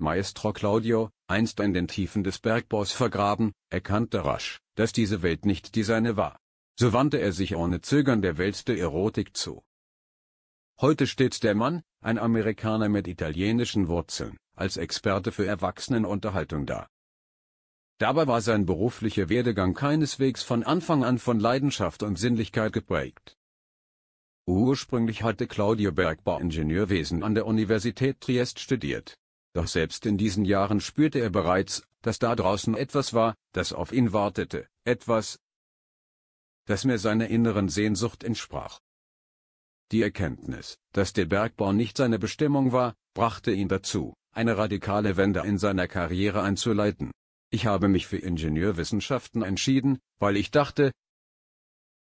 Maestro Claudio, einst in den Tiefen des Bergbaus vergraben, erkannte rasch, dass diese Welt nicht die seine war. So wandte er sich ohne Zögern der Welt der Erotik zu. Heute steht der Mann, ein Amerikaner mit italienischen Wurzeln, als Experte für Erwachsenenunterhaltung da. Dabei war sein beruflicher Werdegang keineswegs von Anfang an von Leidenschaft und Sinnlichkeit geprägt. Ursprünglich hatte Claudio Bergbau Ingenieurwesen an der Universität Triest studiert, doch selbst in diesen Jahren spürte er bereits, dass da draußen etwas war, das auf ihn wartete, etwas, das mehr seiner inneren Sehnsucht entsprach. Die Erkenntnis, dass der Bergbau nicht seine Bestimmung war, brachte ihn dazu, eine radikale Wende in seiner Karriere einzuleiten. Ich habe mich für Ingenieurwissenschaften entschieden, weil ich dachte,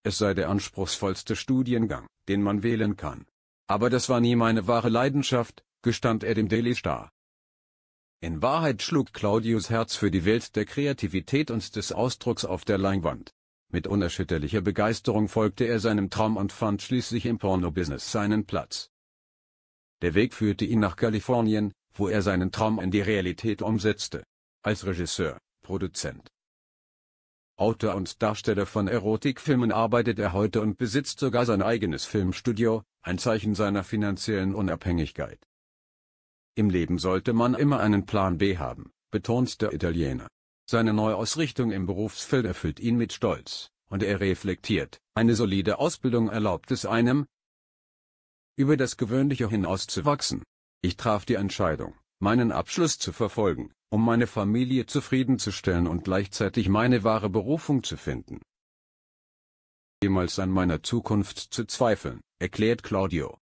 es sei der anspruchsvollste Studiengang, den man wählen kann. Aber das war nie meine wahre Leidenschaft, gestand er dem Daily Star. In Wahrheit schlug Claudius Herz für die Welt der Kreativität und des Ausdrucks auf der Leinwand. Mit unerschütterlicher Begeisterung folgte er seinem Traum und fand schließlich im Porno-Business seinen Platz. Der Weg führte ihn nach Kalifornien, wo er seinen Traum in die Realität umsetzte. Als Regisseur, Produzent, Autor und Darsteller von Erotikfilmen arbeitet er heute und besitzt sogar sein eigenes Filmstudio, ein Zeichen seiner finanziellen Unabhängigkeit. Im Leben sollte man immer einen Plan B haben, betont der Italiener. Seine Neuausrichtung im Berufsfeld erfüllt ihn mit Stolz, und er reflektiert, eine solide Ausbildung erlaubt es einem, über das Gewöhnliche hinauszuwachsen. Ich traf die Entscheidung, meinen Abschluss zu verfolgen, um meine Familie zufriedenzustellen und gleichzeitig meine wahre Berufung zu finden. Jemals an meiner Zukunft zu zweifeln, erklärt Claudio,